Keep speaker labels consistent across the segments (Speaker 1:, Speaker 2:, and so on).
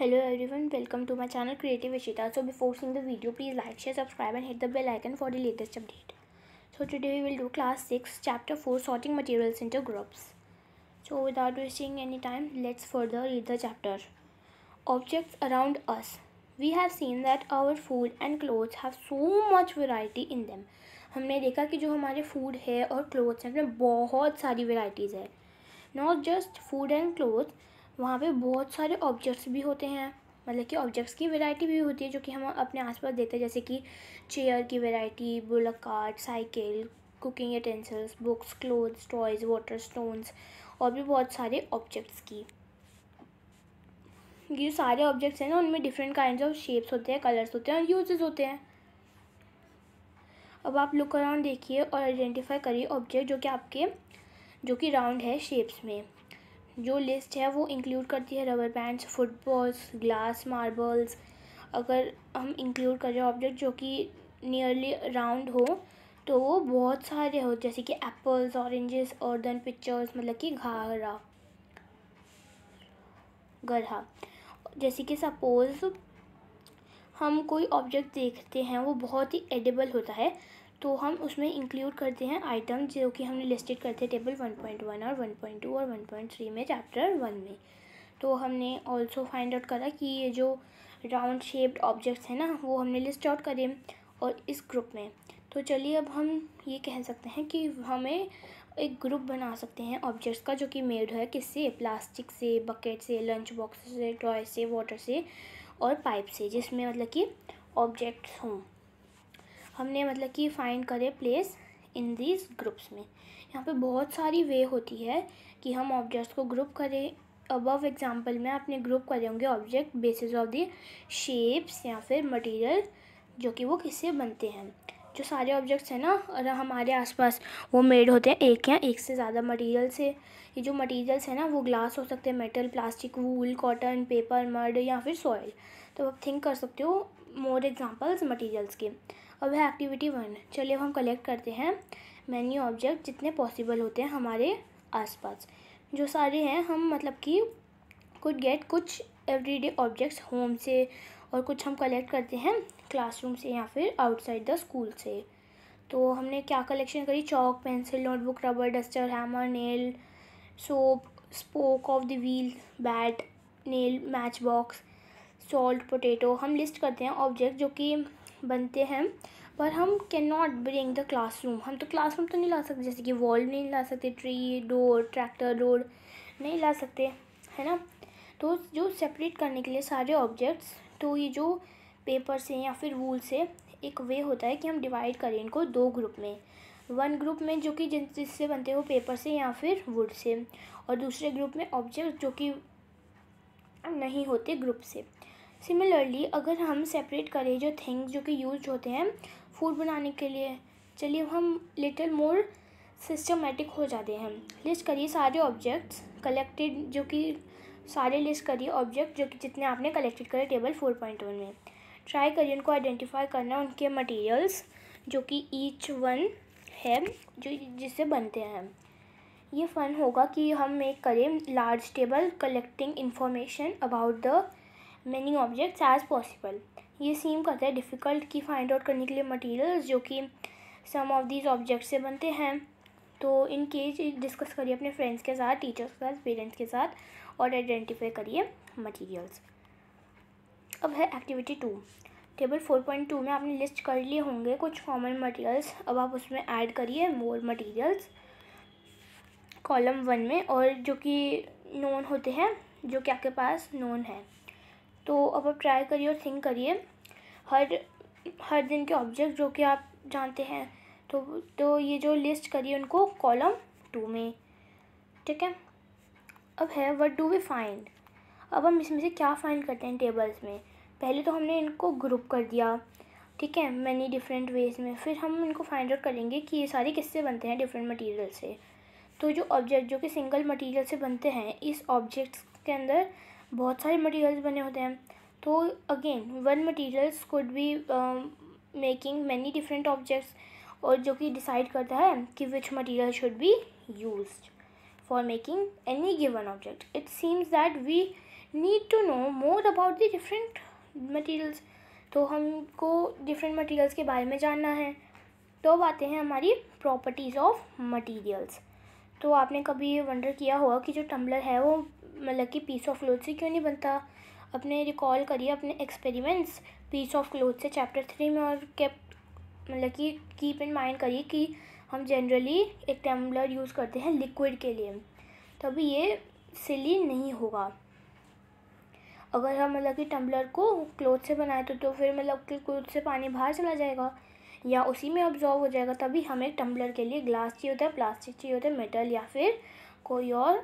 Speaker 1: hello everyone welcome to my channel Creative Vishita so before seeing the video please like share subscribe and hit the bell icon for the latest update so today we will do class six chapter four sorting materials in groups so without wasting any time let's further read the chapter objects around us we have seen that our food and clothes have so much variety in them हमने देखा कि जो हमारे food है और clothes हैं उसमें बहुत सारी वेराइटीज़ है not just food and clothes वहाँ पे बहुत सारे ऑब्जेक्ट्स भी होते हैं मतलब कि ऑब्जेक्ट्स की वैरायटी भी होती है जो कि हम अपने आसपास देते हैं जैसे कि चेयर की variety bullock cart cycle cooking utensils books clothes toys water stones और भी बहुत सारे ऑब्जेक्ट्स की ये सारे ऑब्जेक्ट्स हैं ना उनमें डिफरेंट काइंड ऑफ शेप्स होते हैं कलर्स होते हैं और यूजेस होते हैं अब आप लुक अराउंड देखिए और आइडेंटिफाई करिए ऑब्जेक्ट जो कि आपके जो कि राउंड है शेप्स में जो लिस्ट है वो इंक्लूड करती है rubber bands footballs glass marbles अगर हम इंक्लूड कर रहे ऑब्जेक्ट जो कि नियरली राउंड हो तो वो बहुत सारे हो जैसे कि एप्पल्स ऑरेंजेस अर्दन पिक्चर्स मतलब कि घाघरा गढ़ा जैसे कि सपोज़ हम कोई ऑब्जेक्ट देखते हैं वो बहुत ही एडिबल होता है तो हम उसमें इंक्लूड करते हैं आइटम जो कि हमने लिस्टेड करते हैं टेबल वन पॉइंट वन और वन पॉइंट टू और वन पॉइंट थ्री में चैप्टर वन में तो हमने ऑल्सो फाइंड आउट करा कि ये जो राउंड शेप्ड ऑब्जेक्ट्स हैं ना वो हमने लिस्ट आउट करे और इस ग्रुप में तो चलिए अब हम ये कह सकते हैं कि हमें एक ग्रुप बना सकते हैं ऑब्जेक्ट्स का जो कि मेड है किससे प्लास्टिक से बकेट से लंच बॉक्स से टॉय से वाटर से और पाइप से जिसमें मतलब कि ऑब्जेक्ट्स हों हमने मतलब कि फाइंड करे प्लेस इन दीज ग्रुप्स में यहाँ पे बहुत सारी वे होती है कि हम ऑब्जेक्ट्स को ग्रुप करें अबव एग्जांपल में आपने ग्रुप करे होंगे object basis of the shapes या फिर मटेरियल जो कि वो किससे बनते हैं जो सारे ऑब्जेक्ट्स हैं ना और हमारे आसपास वो मेड होते हैं एक या एक से ज़्यादा मटेरियल से ये जो मटेरियल्स हैं ना वो ग्लास हो सकते हैं metal plastic wool cotton paper mud या फिर सॉइल तो आप थिंक कर सकते हो मोर एग्जांपल्स मटेरियल्स के और वह एक्टिविटी वन है चलिए अब हम कलेक्ट करते हैं मैनी ऑब्जेक्ट जितने पॉसिबल होते हैं हमारे आसपास जो सारे हैं हम मतलब कि कुड गेट कुछ एवरीडे ऑब्जेक्ट्स होम से और कुछ हम कलेक्ट करते हैं क्लासरूम से या फिर आउटसाइड द स्कूल से तो हमने क्या कलेक्शन करी chalk pencil notebook rubber duster hammer nail soap spoke of the wheel bat nail match box salt potato हम लिस्ट करते हैं ऑब्जेक्ट जो कि बनते हैं पर हम can not bring the classroom हम तो क्लासरूम तो नहीं ला सकते जैसे कि वॉल नहीं ला सकते ट्री डोर ट्रैक्टर डोर नहीं ला सकते है ना तो जो सेपरेट करने के लिए सारे ऑब्जेक्ट्स तो ये जो पेपर से या फिर वूल से एक वे होता है कि हम डिवाइड करें इनको दो ग्रुप में वन ग्रुप में जो कि जिन जिससे बनते हो पेपर से या फिर वुड से और दूसरे ग्रुप में ऑब्जेक्ट जो कि नहीं होते ग्रुप से सिमिलरली अगर हम सेपरेट करें जो थिंग्स जो कि यूज होते हैं फूड बनाने के लिए चलिए हम लिटिल मोर सिस्टमेटिक हो जाते हैं लिस्ट करिए सारे ऑब्जेक्ट्स कलेक्टेड जो कि सारे लिस्ट करिए ऑब्जेक्ट जो कि जितने आपने कलेक्टेड करे टेबल फोर पॉइंट वन में ट्राई करिए उनको आइडेंटिफाई करना उनके मटेरियल्स जो कि ईच वन है जो जिससे बनते हैं ये फ़न होगा कि हम एक करें large table collecting information about the many objects as possible ये सीम करता है डिफ़िकल्ट की फाइंड आउट करने के लिए मटीरियल्स जो कि सम ऑफ दीज ऑब्जेक्ट्स से बनते हैं तो इन केस डिस्कस करिए अपने फ्रेंड्स के साथ टीचर्स के साथ पेरेंट्स के साथ और आइडेंटिफाई करिए मटीरियल्स अब है activity two table four point two में आपने लिस्ट कर लिए होंगे कुछ कॉमन मटीरियल्स अब आप उसमें ऐड करिए मोर मटीरियल्स कॉलम वन में और जो कि नोन होते हैं जो कि आपके पास नोन है तो अब आप ट्राई करिए और थिंक करिए हर हर दिन के ऑब्जेक्ट जो कि आप जानते हैं तो तो ये जो लिस्ट करिए उनको कॉलम टू में ठीक है अब है वट डू वी फाइंड अब हम इसमें से क्या फाइंड करते हैं टेबल्स में पहले तो हमने इनको ग्रुप कर दिया ठीक है मैनी डिफरेंट वेज में फिर हम इनको फाइंड आउट करेंगे कि ये सारे किससे बनते हैं डिफरेंट मटीरियल से तो जो ऑब्जेक्ट जो कि सिंगल मटीरियल से बनते हैं इस ऑब्जेक्ट्स के अंदर बहुत सारे मटेरियल्स बने होते हैं तो again one materials could be making many different objects और जो कि डिसाइड करता है कि which material should be use for making any given object it seems that we need to know more about the different materials तो हमको different materials के बारे में जानना है तो अब आते हैं हमारी प्रॉपर्टीज़ ऑफ मटीरियल्स तो आपने कभी वंडर किया होगा कि जो टम्बलर है वो मतलब कि पीस ऑफ क्लोथ से क्यों नहीं बनता अपने रिकॉल करिए अपने एक्सपेरिमेंट्स पीस ऑफ क्लोथ से चैप्टर थ्री में और कैप मतलब कि कीप इन माइंड करिए कि हम जनरली एक टम्बलर यूज़ करते हैं लिक्विड के लिए तभी ये सिली नहीं होगा अगर हम मतलब कि टम्बलर को क्लोथ से बनाए तो तो फिर मतलब कि क्लोथ से पानी बाहर चला जाएगा या उसी में ऑब्जॉर्व हो जाएगा तभी हमें टम्बलर के लिए ग्लास चाहिए होता है प्लास्टिक चाहिए होता है मेटल या फिर कोई और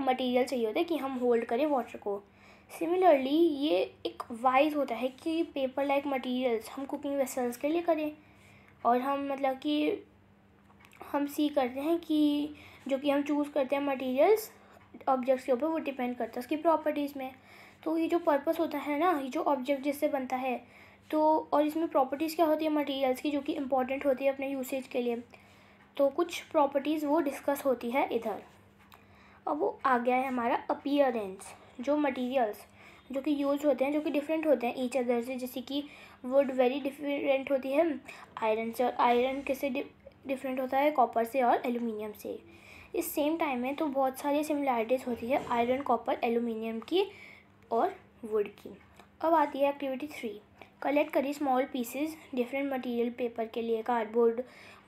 Speaker 1: मटेरियल चाहिए होता है कि हम होल्ड करें वाटर को सिमिलरली ये एक वाइज होता है कि पेपर लाइक मटेरियल्स हम कुकिंग वेसल्स के लिए करें और हम मतलब कि हम सीख करते हैं कि जो कि हम चूज़ करते हैं मटेरियल्स ऑब्जेक्ट्स के ऊपर वो डिपेंड करता है उसकी प्रॉपर्टीज़ में तो ये जो पर्पस होता है ना ये जो ऑब्जेक्ट जिससे बनता है तो और इसमें प्रॉपर्टीज़ क्या होती है मटेरियल्स की जो कि इम्पॉर्टेंट होती है अपने यूसेज के लिए तो कुछ प्रॉपर्टीज़ वो डिस्कस होती है इधर अब वो आ गया है हमारा अपीयरेंस जो मटेरियल्स जो कि यूज़ होते हैं जो कि डिफरेंट होते हैं ईच अदर से जैसे कि वुड वेरी डिफरेंट होती है आयरन से और आयरन किससे डिफरेंट होता है कॉपर से और एलुमिनियम से इस सेम टाइम में तो बहुत सारी सिमिलैरिटीज़ होती है आयरन कॉपर एलुमिनियम की और वुड की अब आती है एक्टिविटी थ्री कलेक्ट करी small pieces different material paper के लिए cardboard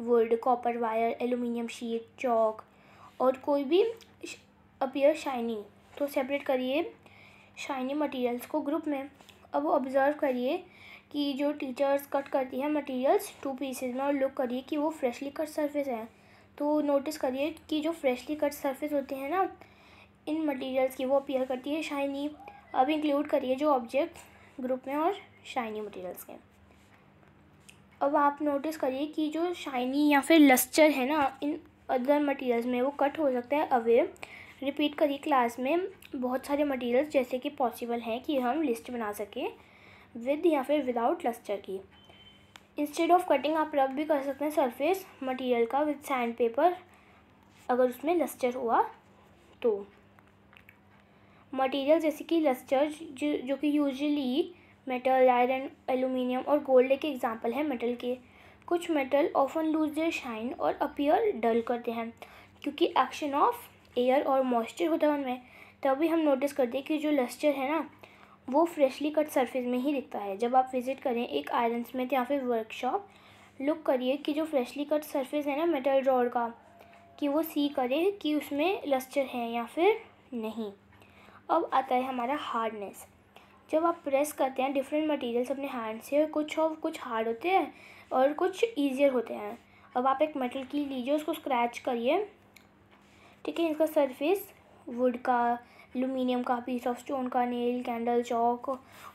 Speaker 1: wood copper wire aluminium sheet chalk और कोई भी अपीयर शाइनी तो सेपरेट करिए शाइनी मटेरियल्स को ग्रुप में अब ऑब्ज़र्व करिए कि जो टीचर्स कट करती हैं मटेरियल्स टू पीसेज में और लुक करिए कि वो फ्रेशली कट सरफेस है तो नोटिस करिए कि जो फ्रेशली कट सरफेस होते हैं ना इन मटेरियल्स की वो अपीयर करती है शाइनी अब इंक्लूड करिए जो ऑब्जेक्ट ग्रुप में और शाइनी मटेरियल्स के अब आप नोटिस करिए कि जो शाइनी या फिर लस्चर है ना इन अदर मटेरियल्स में वो कट हो सकता है अवे रिपीट करी क्लास में बहुत सारे मटेरियल्स जैसे कि पॉसिबल हैं कि हम लिस्ट बना सकें विद या फिर विदाउट लस्टर की इंस्टेड ऑफ कटिंग आप रब भी कर सकते हैं सरफेस मटेरियल का विद सैंड पेपर अगर उसमें लस्टर हुआ तो मटेरियल जैसे कि लस्टर जो, जो कि यूजुअली मेटल आयरन एल्यूमिनियम और गोल्ड के एग्जाम्पल हैं मेटल के कुछ metal often lose their shine और अपियर डल करते हैं क्योंकि एक्शन ऑफ एयर और मॉइस्चर होता है उनमें तभी हम नोटिस करते हैं कि जो लस्चर है ना वो फ्रेशली कट सरफेस में ही दिखता है जब आप विज़िट करें एक आयरन स्मिथ या फिर वर्कशॉप लुक करिए कि जो फ्रेशली कट सरफेस है ना मेटल रॉड का कि वो सी करे कि उसमें लस्चर है या फिर नहीं अब आता है हमारा हार्डनेस जब आप प्रेस करते हैं डिफरेंट मटेरियल्स अपने हैंड से कुछ और कुछ हार्ड होते हैं और कुछ ईजियर होते हैं अब आप एक मेटल की लीजिए उसको स्क्रैच करिए ठीक है इसका सरफेस वुड का एलुमिनियम का पीस ऑफ स्टोन का नेल कैंडल चौक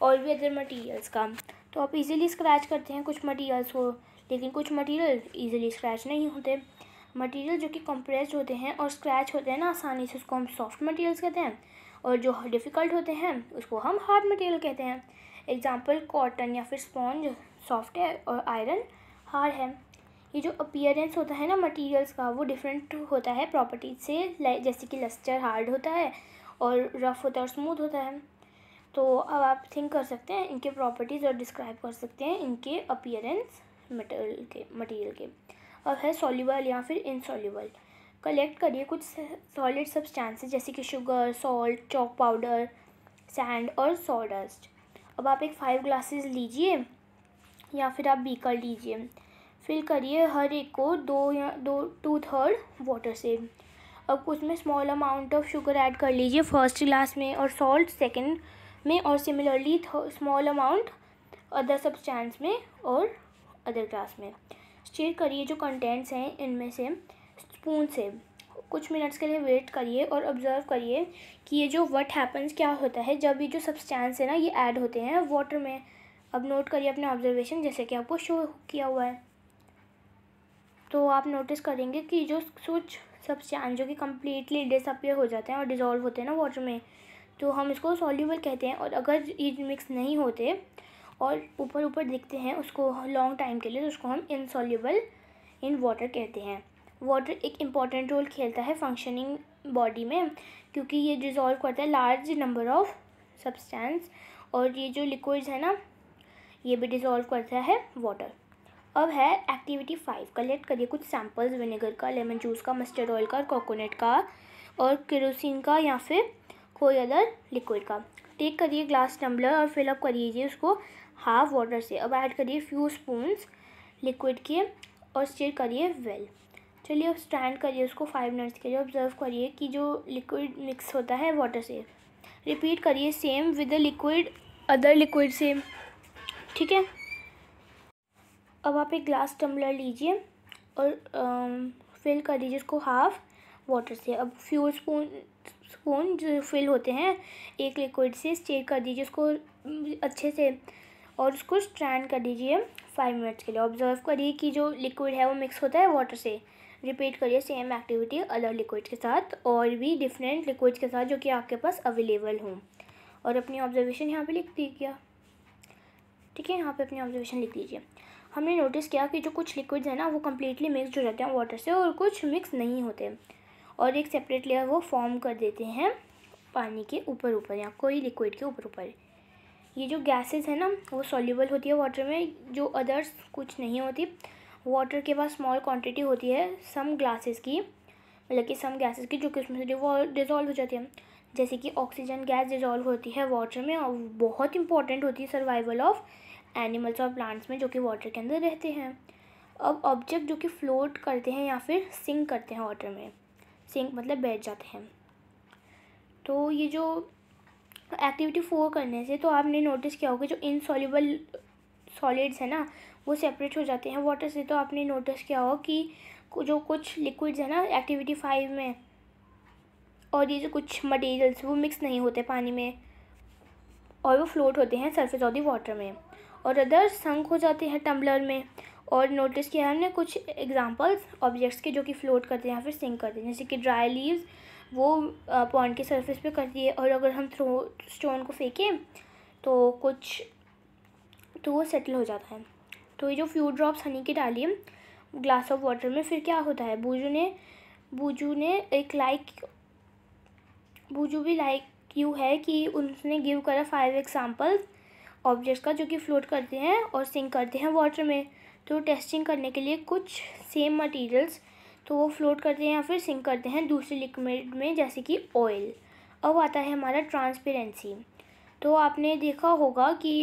Speaker 1: और भी अदर मटेरियल्स का तो आप इजीली स्क्रैच करते हैं कुछ मटेरियल्स को लेकिन कुछ मटेरियल इजीली स्क्रैच नहीं होते मटेरियल जो कि कंप्रेस्ड होते हैं और स्क्रैच होते हैं ना आसानी से उसको हम सॉफ्ट मटेरियल्स कहते हैं और जो डिफ़िकल्ट होते हैं उसको हम हार्ड मटेरियल कहते हैं एग्जाम्पल कॉटन या फिर स्पॉन्ज सॉफ्ट है और आयरन हार्ड है ये जो अपियरेंस होता है ना मटेरियल्स का वो डिफरेंट होता है प्रॉपर्टीज से जैसे कि लस्टर हार्ड होता है और रफ़ होता है और स्मूथ होता है तो अब आप थिंक कर सकते हैं इनके प्रॉपर्टीज़ और डिस्क्राइब कर सकते हैं इनके अपियरेंस मटेरियल के मटेरियल के अब है सॉल्यूबल या फिर इनसॉल्यूबल कलेक्ट करिए कुछ सॉलिड सब्सटेंसेस जैसे कि sugar salt chalk powder sand और सॉडस्ट अब आप एक फाइव ग्लासेस लीजिए या फिर आप बीकर लीजिए फिल करिए हर एक को दो या दो टू थर्ड वाटर से अब उसमें small amount of sugar add कर लीजिए फर्स्ट ग्लास में और सॉल्ट सेकेंड में और similarly small amount other substance में और अदर ग्लास में स्टेयर करिए जो कंटेंट्स हैं इनमें से स्पून से कुछ मिनट्स के लिए वेट करिए और ऑब्ज़र्व करिए कि ये जो व्हाट हैपन्स क्या होता है जब ये जो सब्सटेंस है ना ये ऐड होते हैं वाटर में अब नोट करिए अपना ऑब्जर्वेशन जैसे कि आपको शो किया हुआ है तो आप नोटिस करेंगे कि जो स्विच सब्सटेंस जो कि कम्प्लीटली डिसअपियर हो जाते हैं और डिज़ोल्व होते हैं ना वाटर में तो हम इसको सॉल्यूबल कहते हैं और अगर ये मिक्स नहीं होते और ऊपर ऊपर दिखते हैं उसको लॉन्ग टाइम के लिए तो उसको हम इनसॉल्यूबल इन वाटर कहते हैं वाटर एक इम्पॉर्टेंट रोल खेलता है फंक्शनिंग बॉडी में क्योंकि ये डिज़ोल्व करता है लार्ज नंबर ऑफ सब्सटेंस और ये जो लिक्विड्स है ना ये भी डिज़ोल्व करता है वाटर अब है एक्टिविटी फाइव कलेक्ट करिए कुछ सैम्पल्स विनेगर का लेमन जूस का मस्टर्ड ऑयल का और कोकोनट का और केरोसिन का या फिर कोई अदर लिक्विड का टेक करिए ग्लास टम्बलर और फिलअप कर लीजिए उसको हाफ वाटर से अब ऐड करिए फ्यू स्पून लिक्विड के और स्टेर करिए वेल चलिए अब स्टैंड करिए उसको फाइव मिनट्स के लिए ऑब्जर्व करिए कि जो लिक्विड मिक्स होता है वाटर से रिपीट करिए same with the liquid other liquid से ठीक है अब आप एक ग्लास टम्बलर लीजिए और फिल कर दीजिए इसको हाफ वाटर से अब फ्यू स्पून स्पून जो फिल होते हैं एक लिक्विड से स्टेट कर दीजिए उसको अच्छे से और उसको स्ट्रैंड कर दीजिए फाइव मिनट्स के लिए ऑब्जर्व करिए कि जो लिक्विड है वो मिक्स होता है वाटर से रिपीट करिए सेम एक्टिविटी अलग लिक्विड के साथ और भी डिफरेंट लिक्विड के साथ जो कि आपके पास अवेलेबल हों और अपनी ऑब्जर्वेशन यहाँ पे लिख दीजिए ठीक है यहाँ पे अपनी ऑब्जर्वेशन लिख दीजिए हमने नोटिस किया कि जो कुछ लिक्विड्स हैं ना वो कम्प्लीटली मिक्सड हो जाते हैं वाटर से और कुछ मिक्स नहीं होते और एक सेपरेट लेयर वो फॉर्म कर देते हैं पानी के ऊपर ऊपर या कोई लिक्विड के ऊपर ऊपर ये जो गैसेस है ना वो सॉल्यूबल होती है वाटर में जो अदर्स कुछ नहीं होती वाटर के पास स्मॉल क्वांटिटी होती है सम ग्लासेस की मतलब कि सम गैसेस की जो कि उसमें से डिजॉल्व हो जाती है जैसे कि ऑक्सीजन गैस डिजॉल्व होती है वाटर में और बहुत इंपॉर्टेंट होती है सर्वाइवल ऑफ एनिमल्स और प्लांट्स में जो कि वाटर के अंदर रहते हैं अब ऑब्जेक्ट जो कि फ्लोट करते हैं या फिर सिंक करते हैं वाटर में सिंक मतलब बैठ जाते हैं तो ये जो एक्टिविटी फोर करने से तो आपने नोटिस किया होगा जो इनसॉल्यूबल सॉलिड्स हैं ना वो सेपरेट हो जाते हैं वाटर से तो आपने नोटिस किया होगा कि जो कुछ लिक्विड्स हैं ना एक्टिविटी तो फाइव में और ये जो कुछ मटेरियल्स वो मिक्स नहीं होते पानी में और वो फ्लोट होते हैं सरफेस ऑफ द वाटर में और अदर्स संक हो जाते हैं टम्बलर में और नोटिस किया हमने कुछ एग्जांपल्स ऑब्जेक्ट्स के जो कि फ्लोट करते हैं या फिर सिंक करते हैं जैसे कि ड्राई लीव्स वो पॉइंट के सरफेस पे करती है और अगर हम थ्रो स्टोन को फेंकें तो कुछ तो वो सेटल हो जाता है तो ये जो फ्यू ड्रॉप्स हनी के डालिए ग्लास ऑफ वाटर में फिर क्या होता है बूजू ने बूजू ने एक लाइक बूजू भी लाइक यू है कि उसने गिव करा फाइव एग्जाम्पल्स ऑब्जेक्ट्स का जो कि फ्लोट करते हैं और सिंक करते हैं वाटर में तो टेस्टिंग करने के लिए कुछ सेम मटेरियल्स तो वो फ्लोट करते हैं या फिर सिंक करते हैं दूसरे लिक्विड में जैसे कि ऑयल अब आता है हमारा ट्रांसपेरेंसी तो आपने देखा होगा कि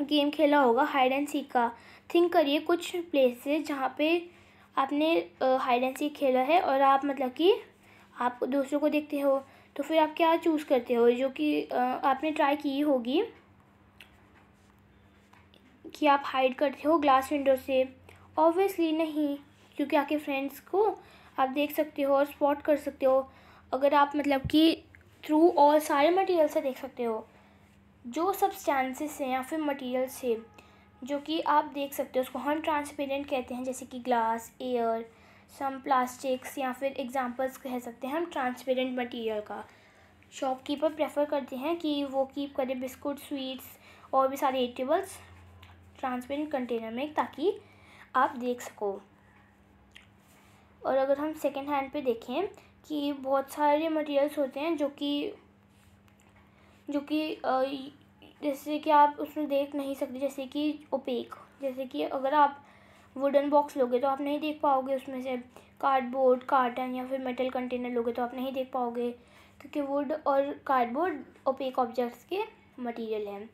Speaker 1: गेम खेला होगा हाइड एंड सीख का थिंक करिए कुछ प्लेसेस जहाँ पे आपने हाइड एंड सीख खेला है और आप मतलब कि आप दूसरों को देखते हो तो फिर आप क्या चूज़ करते हो जो कि आपने ट्राई की होगी कि आप हाइड करते हो ग्लास विंडो से ऑब्वियसली नहीं क्योंकि आपके फ्रेंड्स को आप देख सकते हो और स्पॉट कर सकते हो अगर आप मतलब कि थ्रू और सारे मटेरियल से देख सकते हो जो सब चांसेस हैं या फिर मटेरियल से जो कि आप देख सकते हो उसको हम ट्रांसपेरेंट कहते हैं जैसे कि ग्लास एयर सम प्लास्टिक्स या फिर एग्जांपल्स कह सकते हैं हम ट्रांसपेरेंट मटेरियल का शॉपकीपर प्रेफर करते हैं कि वो कीप करें बिस्कुट स्वीट्स और भी सारे एटेबल्स ट्रांसपेरेंट कंटेनर में ताकि आप देख सको और अगर हम सेकेंड हैंड पे देखें कि बहुत सारे मटेरियल्स होते हैं जो कि जो कि जैसे कि आप उसमें देख नहीं सकते जैसे कि ओपेक जैसे कि अगर आप वुडन बॉक्स लोगे तो आप नहीं देख पाओगे उसमें से कार्डबोर्ड कार्टन या फिर मेटल कंटेनर लोगे तो आप नहीं देख पाओगे क्योंकि वुड और कार्डबोर्ड ओपेक ऑब्जेक्ट्स के मटेरियल हैं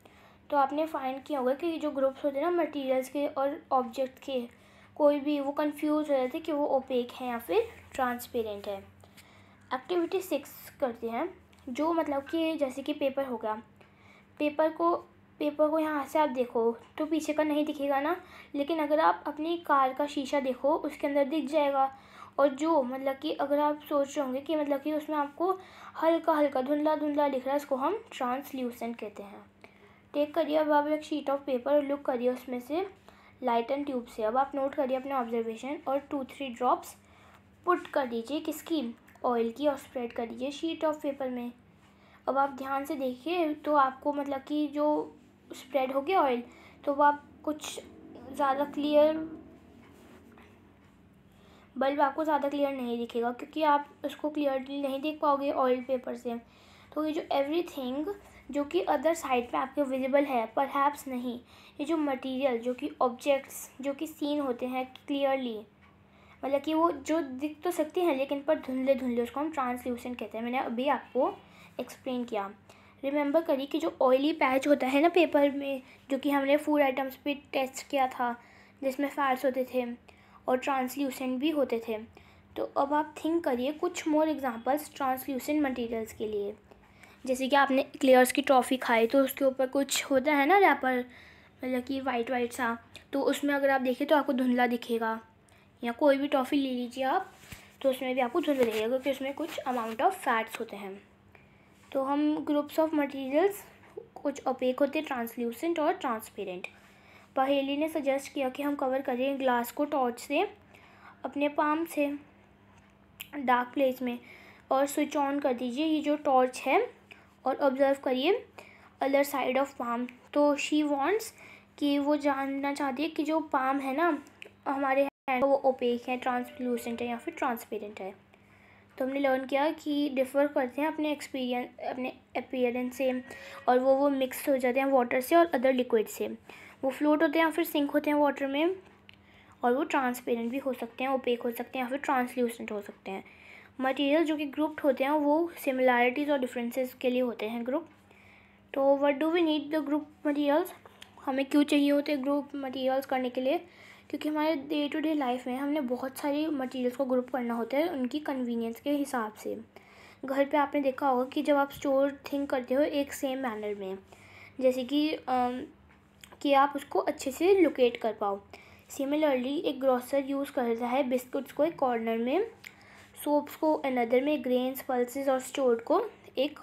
Speaker 1: तो आपने फाइंड किया होगा कि जो ग्रुप्स होते हैं ना मटेरियल्स के और ऑब्जेक्ट के कोई भी वो कंफ्यूज हो जाते कि वो ओपेक है या फिर ट्रांसपेरेंट है एक्टिविटी सिक्स करते हैं जो मतलब कि जैसे कि पेपर होगा पेपर को पेपर को यहाँ से आप देखो तो पीछे का नहीं दिखेगा ना लेकिन अगर आप अपनी कार का शीशा देखो उसके अंदर दिख जाएगा और जो मतलब कि अगर आप सोच रहे होंगे कि मतलब कि उसमें आपको हल्का हल्का धुंधला धुंधला दिख रहा है उसको हम ट्रांसल्यूसेंट कहते हैं टेक करिए अब आप एक शीट ऑफ पेपर और लुक करिए उसमें से लाइट एंड ट्यूब से अब आप नोट करिए अपने ऑब्जर्वेशन और टू थ्री ड्रॉप्स पुट कर दीजिए किसकी ऑयल की और स्प्रेड कर दीजिए शीट ऑफ पेपर में अब आप ध्यान से देखिए तो आपको मतलब कि जो स्प्रेड हो गया ऑयल तो वह आप कुछ ज़्यादा क्लियर बल्ब आपको ज़्यादा क्लियर नहीं दिखेगा क्योंकि आप उसको क्लियरली नहीं देख पाओगे ऑयल पेपर से तो ये जो एवरीथिंग जो कि अदर साइड पे आपके विजिबल है पर हैप्स नहीं ये जो मटेरियल जो कि ऑब्जेक्ट्स जो कि सीन होते हैं क्लियरली मतलब कि वो जो दिख तो सकते हैं लेकिन पर धुंधले धुंधले उसको हम ट्रांसल्यूसेंट कहते हैं मैंने अभी आपको एक्सप्लेन किया रिमेंबर करिए कि जो ऑयली पैच होता है ना पेपर में जो कि हमने फूड आइटम्स पे टेस्ट किया था जिसमें फैट्स होते थे और ट्रांसल्यूसेंट भी होते थे तो अब आप थिंक करिए कुछ मोर एग्जांपल्स ट्रांसल्यूसेंट मटेरियल्स के लिए जैसे कि आपने क्लेयर्स की ट्रॉफ़ी खाई तो उसके ऊपर कुछ होता है ना रैपर मतलब कि वाइट वाइट सा तो उसमें अगर आप देखें तो आपको धुंधला दिखेगा या कोई भी ट्रॉफ़ी ले लीजिए आप तो उसमें भी आपको धुंधला दिखेगा क्योंकि उसमें कुछ अमाउंट ऑफ फैट्स होते हैं तो हम ग्रुप्स ऑफ मटेरियल्स कुछ ओपेक होते हैं ट्रांसल्यूसेंट और ट्रांसपेरेंट पहेली ने सजेस्ट किया कि हम कवर करें ग्लास को टॉर्च से अपने पाम से डार्क प्लेस में और स्विच ऑन कर दीजिए ये जो टॉर्च है और ऑब्ज़र्व करिए अदर साइड ऑफ पाम तो शी वॉन्ट्स कि वो जानना चाहती है कि जो पाम है ना हमारे हैंड वो ओपेक है ट्रांसलूसेंट है या फिर ट्रांसपेरेंट है तो हमने लर्न किया कि डिफ़र करते हैं अपने एक्सपीरियंस अपने अपीयरेंस से और वो वो मिक्स हो जाते हैं वाटर से और अदर लिक्विड से वो फ्लोट होते हैं या फिर सिंक होते हैं वाटर में और वो ट्रांसपेरेंट भी हो सकते हैं ओपेक हो सकते हैं या फिर ट्रांसल्यूसेंट हो सकते हैं मटेरियल जो कि ग्रुप्ड होते हैं वो सिमिलैरिटीज़ और डिफरेंसेस के लिए होते हैं ग्रुप तो what do we need the group materials हमें क्यों चाहिए होते हैं ग्रुप मटेरियल्स करने के लिए क्योंकि हमारे डे टू डे लाइफ में हमने बहुत सारी मटेरियल्स को ग्रुप करना होता है उनकी कन्वीनियंस के हिसाब से घर पर आपने देखा होगा कि जब आप स्टोर थिंक करते हो एक सेम मैनर में जैसे कि कि आप उसको अच्छे से लोकेट कर पाओ सिमिलरली एक ग्रॉसर यूज़ करता है बिस्कुट्स को एक कॉर्नर में सोप्स को अनदर में ग्रेन्स पल्सेस और स्टोर को एक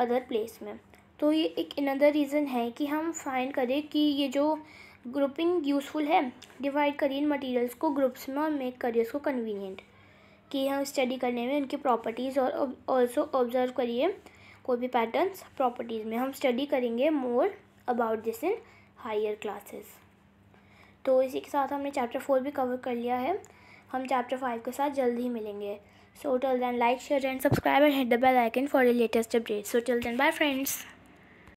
Speaker 1: अदर प्लेस में तो ये एक अनदर रीज़न है कि हम फाइंड करें कि ये जो ग्रुपिंग यूज़फुल है डिवाइड करिए इन मटीरियल्स को ग्रुप्स में और मेक करिए उसको कन्वीनियंट कि हम स्टडी करने में उनकी प्रॉपर्टीज़ और ऑल्सो ऑब्जर्व करिए कोई भी पैटर्नस प्रॉपर्टीज़ में हम स्टडी करेंगे more about this in higher classes तो इसी के साथ हमने चैप्टर फोर भी कवर कर लिया है हम चैप्टर फाइव के साथ जल्द ही मिलेंगे so till then like share and subscribe and hit the bell icon for the latest update so till then bye friends